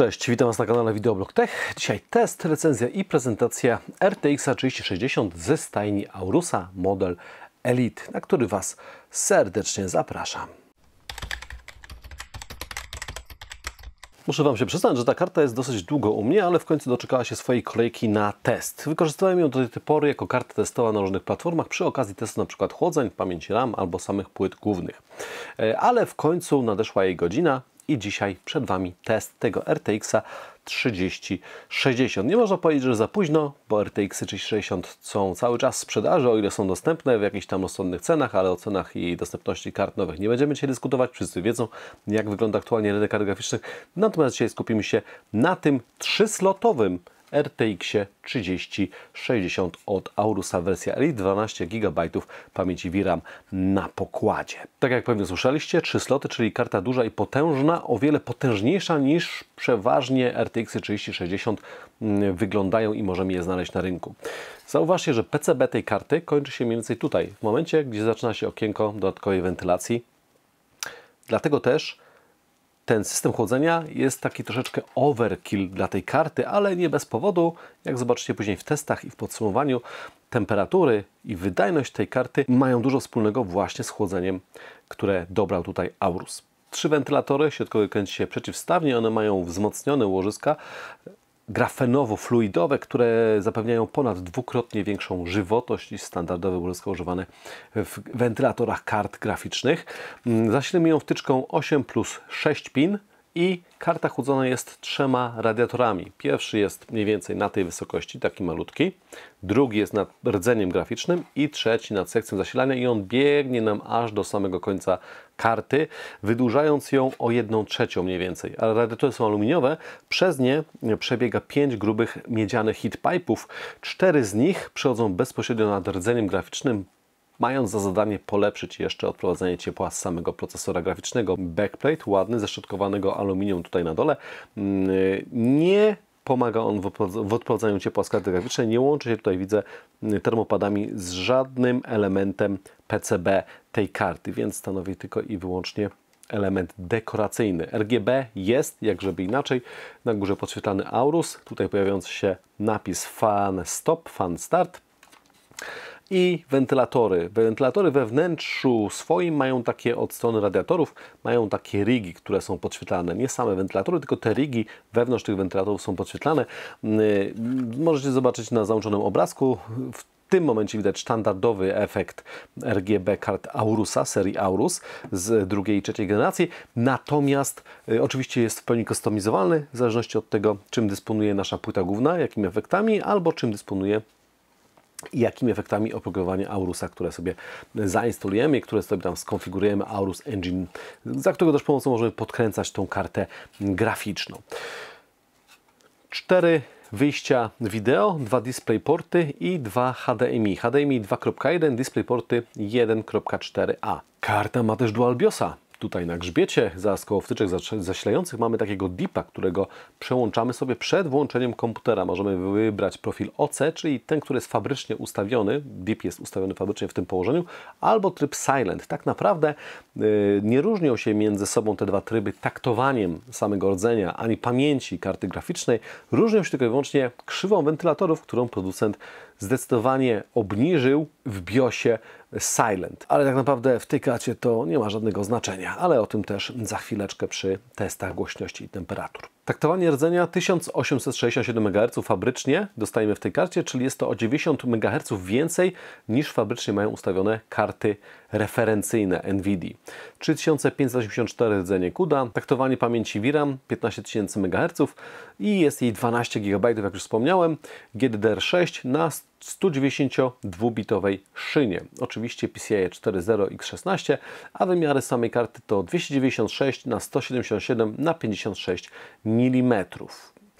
Cześć, witam Was na kanale Videoblog Tech. Dzisiaj test, recenzja i prezentacja RTX 3060 ze stajni Aurusa model Elite, na który Was serdecznie zapraszam. Muszę Wam się przyznać, że ta karta jest dosyć długo u mnie, ale w końcu doczekała się swojej kolejki na test. Wykorzystywałem ją do tej pory jako kartę testową na różnych platformach przy okazji testu np. chłodzeń, pamięci RAM albo samych płyt głównych. E, ale w końcu nadeszła jej godzina, i dzisiaj przed Wami test tego RTX-a 3060. Nie można powiedzieć, że za późno, bo RTX 3060 są cały czas w sprzedaży, o ile są dostępne w jakichś tam rozsądnych cenach, ale o cenach i dostępności kart nowych nie będziemy dzisiaj dyskutować. Wszyscy wiedzą, jak wygląda aktualnie rynek kart graficznych. Natomiast dzisiaj skupimy się na tym trzyslotowym RTX 3060 od Aurusa wersja Elite 12 GB pamięci VRAM na pokładzie. Tak jak pewnie słyszeliście, trzy sloty, czyli karta duża i potężna, o wiele potężniejsza niż przeważnie RTX 3060 mm, wyglądają i możemy je znaleźć na rynku. Zauważcie, że PCB tej karty kończy się mniej więcej tutaj, w momencie, gdzie zaczyna się okienko dodatkowej wentylacji. Dlatego też ten system chłodzenia jest taki troszeczkę overkill dla tej karty, ale nie bez powodu. Jak zobaczycie później w testach i w podsumowaniu, temperatury i wydajność tej karty mają dużo wspólnego właśnie z chłodzeniem, które dobrał tutaj Aurus. Trzy wentylatory, środkowy kręci się przeciwstawnie, one mają wzmocnione łożyska, grafenowo-fluidowe, które zapewniają ponad dwukrotnie większą żywotność niż standardowe łożyska używane w wentylatorach kart graficznych. Mm, ją wtyczką 8 plus 6 pin i karta chłodzona jest trzema radiatorami. Pierwszy jest mniej więcej na tej wysokości, taki malutki, drugi jest nad rdzeniem graficznym i trzeci nad sekcją zasilania i on biegnie nam aż do samego końca karty, wydłużając ją o jedną trzecią mniej więcej. Ale radiatory są aluminiowe, przez nie przebiega pięć grubych miedzianych heatpipe'ów. Cztery z nich przechodzą bezpośrednio nad rdzeniem graficznym mając za zadanie polepszyć jeszcze odprowadzenie ciepła z samego procesora graficznego. Backplate ładny, zeszczotkowanego aluminium tutaj na dole. Mm, nie pomaga on w odprowadzaniu ciepła z karty graficznej. Nie łączy się tutaj, widzę, mm, termopadami z żadnym elementem PCB tej karty, więc stanowi tylko i wyłącznie element dekoracyjny. RGB jest, jak żeby inaczej, na górze podświetlany Aurus, tutaj pojawiający się napis Fan Stop, Fan Start i wentylatory. Wentylatory we wnętrzu swoim mają takie od strony radiatorów, mają takie rigi, które są podświetlane. Nie same wentylatory, tylko te rigi wewnątrz tych wentylatorów są podświetlane. Mm, możecie zobaczyć na załączonym obrazku. W tym momencie widać standardowy efekt RGB kart Aurusa, serii Aurus z drugiej i trzeciej generacji. Natomiast y, oczywiście jest w pełni kustomizowalny w zależności od tego, czym dysponuje nasza płyta główna, jakimi efektami, albo czym dysponuje i jakimi efektami oprogramowania Aurusa, które sobie zainstalujemy i które sobie tam skonfigurujemy Aurus Engine, za którego też pomocą możemy podkręcać tą kartę graficzną. Cztery wyjścia wideo, dwa DisplayPorty i dwa HDMI. HDMI 2.1, DisplayPorty 1.4a. Karta ma też Dual BIOSa tutaj na grzbiecie, za koło wtyczek zasilających mamy takiego dipa, którego przełączamy sobie przed włączeniem komputera. Możemy wybrać profil OC, czyli ten, który jest fabrycznie ustawiony, dip jest ustawiony fabrycznie w tym położeniu, albo tryb silent. Tak naprawdę yy, nie różnią się między sobą te dwa tryby taktowaniem samego rdzenia, ani pamięci karty graficznej. Różnią się tylko i wyłącznie krzywą wentylatorów, którą producent zdecydowanie obniżył w BIOSie Silent. Ale tak naprawdę w tej klacie to nie ma żadnego znaczenia, ale o tym też za chwileczkę przy testach głośności i temperatur. Taktowanie rdzenia 1867 MHz fabrycznie dostajemy w tej karcie, czyli jest to o 90 MHz więcej niż fabrycznie mają ustawione karty referencyjne NVIDII. 3584 rdzenie CUDA, traktowanie pamięci VRAM 15000 MHz i jest jej 12 GB, jak już wspomniałem, GDDR6 na 192-bitowej szynie. Oczywiście PCIe 4.0 x16, a wymiary samej karty to 296 na 177 na 56 mm.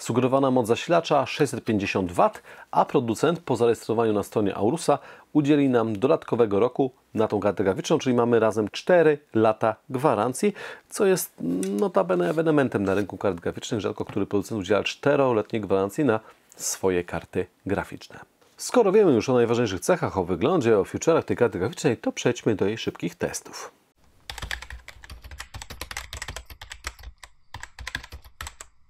Sugerowana moc zasilacza 650 W, a producent po zarejestrowaniu na stronie Aurusa udzieli nam dodatkowego roku na tą kartę graficzną, czyli mamy razem 4 lata gwarancji, co jest mm, notabene ewenementem na rynku kart graficznych. Rzadko który producent udziela 4-letniej gwarancji na swoje karty graficzne. Skoro wiemy już o najważniejszych cechach, o wyglądzie, o futurach tej karty graficznej, to przejdźmy do jej szybkich testów.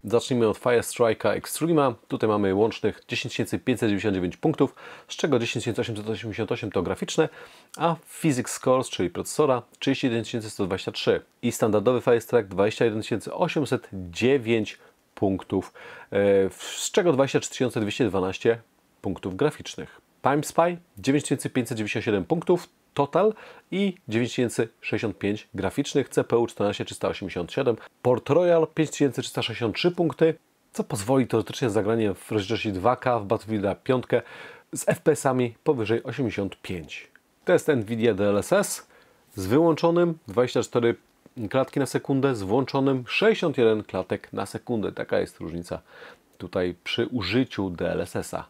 Zacznijmy od Fire Strike'a Extrema. Tutaj mamy łącznych 10599 punktów, z czego 10888 to graficzne, a Physics Scores, czyli procesora, 31123 i standardowy Fire Strike 21809 punktów, e, z czego 23212 punktów graficznych. Time Spy 9597 punktów, total i 9065 graficznych, CPU 14387, Port Royal 5363 punkty, co pozwoli teoretycznie zagranie w rozdzielczości 2K w Battlefielda 5 z FPS-ami powyżej 85. Test NVIDIA DLSS z wyłączonym 24 klatki na sekundę, z włączonym 61 klatek na sekundę. Taka jest różnica tutaj przy użyciu DLSS-a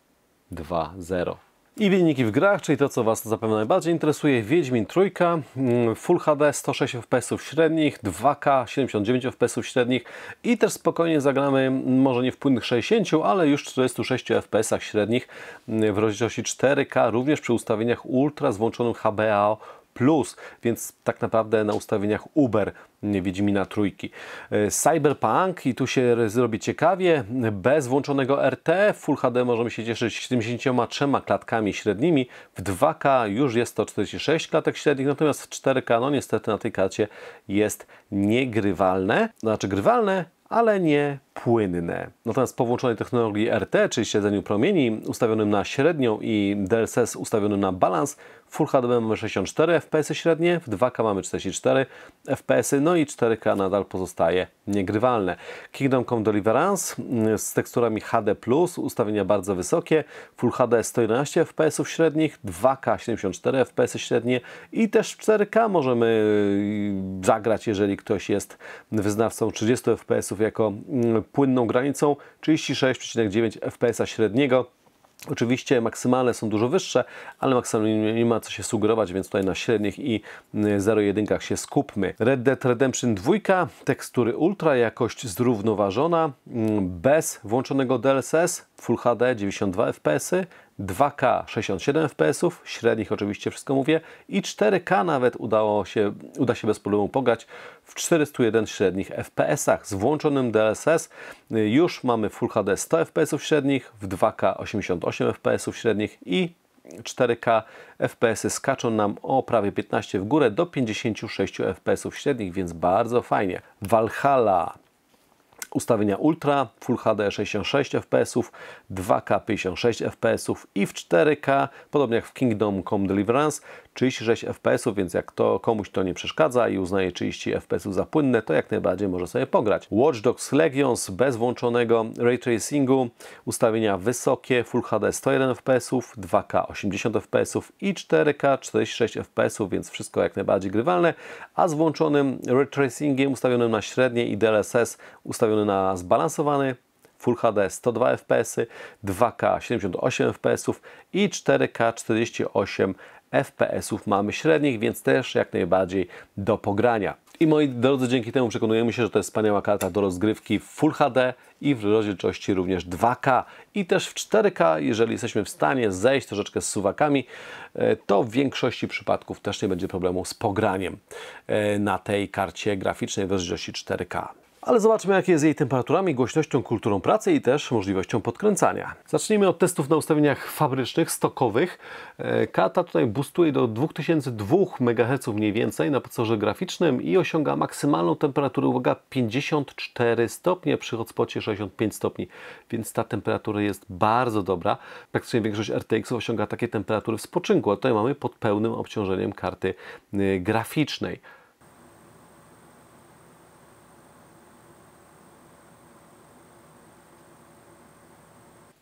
2.0 i wyniki w grach, czyli to, co Was zapewne najbardziej interesuje. Wiedźmin Trójka, mm, Full HD 106 fps średnich, 2K 79 fps średnich i też spokojnie zagramy mm, może nie w płynnych 60, ale już 46 fps średnich mm, w rozdzielczości 4K, również przy ustawieniach Ultra z włączonym HBO Plus, więc tak naprawdę na ustawieniach Uber Wiedźmina Trójki. E, Cyberpunk i tu się zrobi ciekawie, bez włączonego RT, Full HD możemy się cieszyć 73 klatkami średnimi, w 2K już jest to 46 klatek średnich, natomiast w 4K no niestety na tej karcie jest niegrywalne, znaczy grywalne, ale nie płynne. Natomiast po włączonej technologii RT, czyli śledzeniu promieni ustawionym na średnią i DLSS ustawionym na balans, Full HD mamy 64 fps y średnie, w 2K mamy 44 fps, y, no i 4K nadal pozostaje niegrywalne. Kingdom Come Deliverance mm, z teksturami HD+, ustawienia bardzo wysokie, Full HD 111 fps średnich, 2K 74 fps średnie i też 4K możemy y, zagrać, jeżeli ktoś jest wyznawcą 30 fps jako mm, płynną granicą 36,9 fps średniego. Oczywiście maksymalne są dużo wyższe, ale maksymalnie nie ma co się sugerować, więc tutaj na średnich i 0,1 mm, się skupmy. Red Dead Redemption 2, tekstury ultra, jakość zrównoważona, mm, bez włączonego DLSS, Full HD 92 fps, 2K 67 fps, średnich oczywiście wszystko mówię, i 4K nawet udało się, uda się bez problemu pogać w 401 średnich fps z włączonym DLSS. Już mamy Full HD 100 fps średnich, w 2K 88 fps średnich i 4K FPS-y skaczą nam o prawie 15 w górę do 56 fps średnich, więc bardzo fajnie. Valhalla ustawienia Ultra, Full HD 66 fps, 2K 56 fps i w 4K, podobnie jak w Kingdom Come Deliverance, 36 fps więc jak to komuś to nie przeszkadza i uznaje 30 fps za płynne, to jak najbardziej może sobie pograć. Watch Dogs Legions bez włączonego ray tracingu, ustawienia wysokie, Full HD 101 fps 2K 80 fps i 4K 46 fps więc wszystko jak najbardziej grywalne, a z włączonym ray tracingiem ustawionym na średnie i DLSS ustawiony na zbalansowany, Full HD 102 FPS, 2K 78 FPS i 4K 48 fps. FPS-ów mamy średnich, więc też jak najbardziej do pogrania. I moi drodzy, dzięki temu przekonujemy się, że to jest wspaniała karta do rozgrywki w Full HD i w rozdzielczości również 2K i też w 4K, jeżeli jesteśmy w stanie zejść troszeczkę z suwakami, e, to w większości przypadków też nie będzie problemu z pograniem e, na tej karcie graficznej w rozdzielczości 4K. Ale zobaczmy, jak jest z jej temperaturami, głośnością, kulturą pracy i też możliwością podkręcania. Zacznijmy od testów na ustawieniach fabrycznych, stokowych. E, Kata tutaj boostuje do 2002 MHz mniej więcej na podstawie graficznym i osiąga maksymalną temperaturę, uwaga, 54 stopnie przy hotspocie 65 stopni, więc ta temperatura jest bardzo dobra. Praktycznie większość rtx osiąga takie temperatury w spoczynku, a tutaj mamy pod pełnym obciążeniem karty y, graficznej.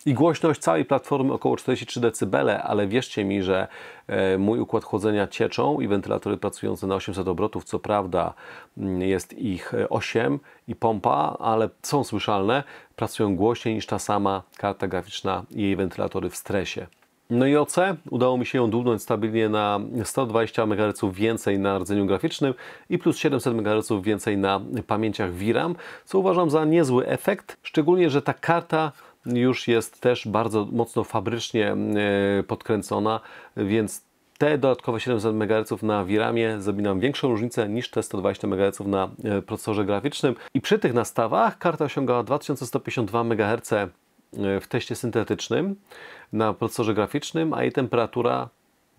i głośność całej platformy około 43 dB, ale wierzcie mi, że e, mój układ chłodzenia cieczą i wentylatory pracujące na 800 obrotów, co prawda mm, jest ich 8 e, i pompa, ale są słyszalne, pracują głośniej niż ta sama karta graficzna i jej wentylatory w stresie. No i OC, udało mi się ją dłubnąć stabilnie na 120 MHz więcej na rdzeniu graficznym i plus 700 MHz więcej na pamięciach VRAM, co uważam za niezły efekt, szczególnie, że ta karta już jest też bardzo mocno fabrycznie e, podkręcona, więc te dodatkowe 700 MHz na VRAMie zrobi nam większą różnicę niż te 120 MHz na e, procesorze graficznym. I przy tych nastawach karta osiągała 2152 MHz w teście syntetycznym na procesorze graficznym, a jej temperatura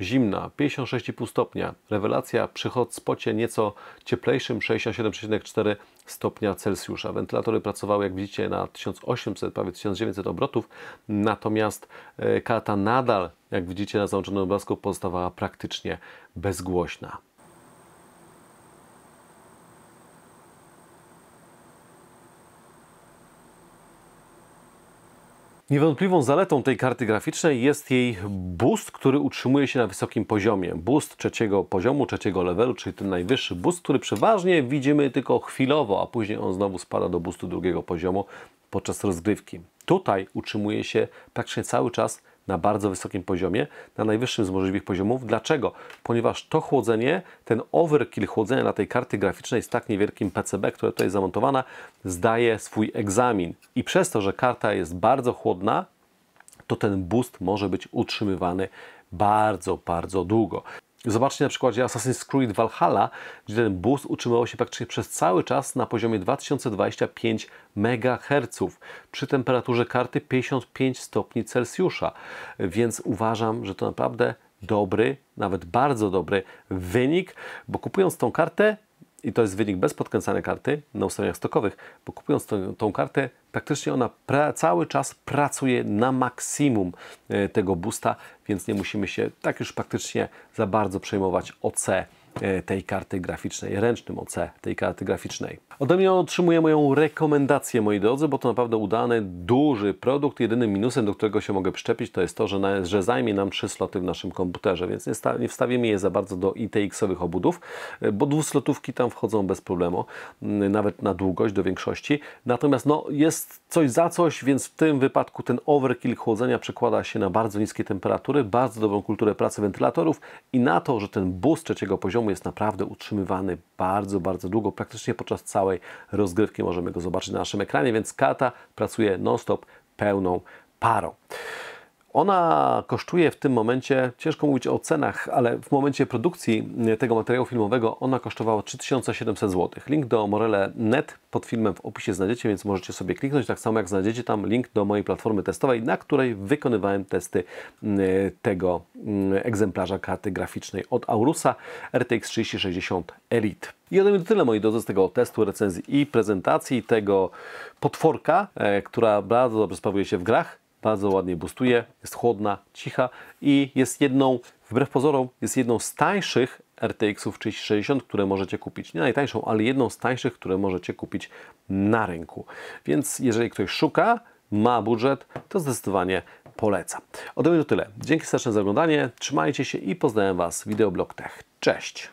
zimna 56,5 stopnia. Rewelacja przy hotspocie nieco cieplejszym 67,4 stopnia Celsjusza. Wentylatory pracowały, jak widzicie, na 1800, prawie 1900 obrotów, natomiast e, karta nadal, jak widzicie na załączonym obrazku, pozostawała praktycznie bezgłośna. Niewątpliwą zaletą tej karty graficznej jest jej boost, który utrzymuje się na wysokim poziomie. Boost trzeciego poziomu, trzeciego levelu, czyli ten najwyższy boost, który przeważnie widzimy tylko chwilowo, a później on znowu spada do boostu drugiego poziomu podczas rozgrywki. Tutaj utrzymuje się praktycznie cały czas na bardzo wysokim poziomie, na najwyższym z możliwych poziomów. Dlaczego? Ponieważ to chłodzenie, ten overkill chłodzenia na tej karty graficznej z tak niewielkim PCB, które tutaj jest zamontowana, zdaje swój egzamin. I przez to, że karta jest bardzo chłodna, to ten boost może być utrzymywany bardzo, bardzo długo. Zobaczcie na przykładzie Assassin's Creed Valhalla, gdzie ten bus utrzymywał się praktycznie przez cały czas na poziomie 2025 MHz przy temperaturze karty 55 stopni Celsjusza. Więc uważam, że to naprawdę dobry, nawet bardzo dobry wynik, bo kupując tą kartę i to jest wynik bez podkręcania karty na ustawieniach stokowych, bo kupując tą, tą kartę, praktycznie ona pra, cały czas pracuje na maksimum e, tego boosta, więc nie musimy się tak już praktycznie za bardzo przejmować OC E, tej karty graficznej, ręcznym OC tej karty graficznej. Ode mnie otrzymuję moją rekomendację, moi drodzy, bo to naprawdę udany, duży produkt. Jedynym minusem, do którego się mogę przyczepić, to jest to, że, na, że zajmie nam trzy sloty w naszym komputerze, więc nie, sta, nie wstawimy je za bardzo do ITX-owych obudów, e, bo dwuslotówki tam wchodzą bez problemu, nawet na długość do większości. Natomiast no, jest coś za coś, więc w tym wypadku ten overkill chłodzenia przekłada się na bardzo niskie temperatury, bardzo dobrą kulturę pracy wentylatorów i na to, że ten boost trzeciego poziomu poziomu jest naprawdę utrzymywany bardzo, bardzo długo. Praktycznie podczas całej rozgrywki możemy go zobaczyć na naszym ekranie, więc kata pracuje non-stop pełną parą. Ona kosztuje w tym momencie, ciężko mówić o cenach, ale w momencie produkcji e, tego materiału filmowego ona kosztowała 3700 zł. Link do Morele.net pod filmem w opisie znajdziecie, więc możecie sobie kliknąć, tak samo jak znajdziecie tam link do mojej platformy testowej, na której wykonywałem testy e, tego egzemplarza karty graficznej od Aurusa RTX 3060 Elite. I ode mnie to tyle, moi drodzy, z tego testu, recenzji i prezentacji tego potworka, e, która bardzo dobrze sprawuje się w grach bardzo ładnie bustuje, jest chłodna, cicha i jest jedną, wbrew pozorom, jest jedną z tańszych RTX-ów 3060, które możecie kupić. Nie najtańszą, ale jedną z tańszych, które możecie kupić na rynku. Więc jeżeli ktoś szuka, ma budżet, to zdecydowanie polecam. Ode mnie to tyle. Dzięki serdecznie za oglądanie, trzymajcie się i pozdrawiam Was. Wideoblog Tech. Cześć!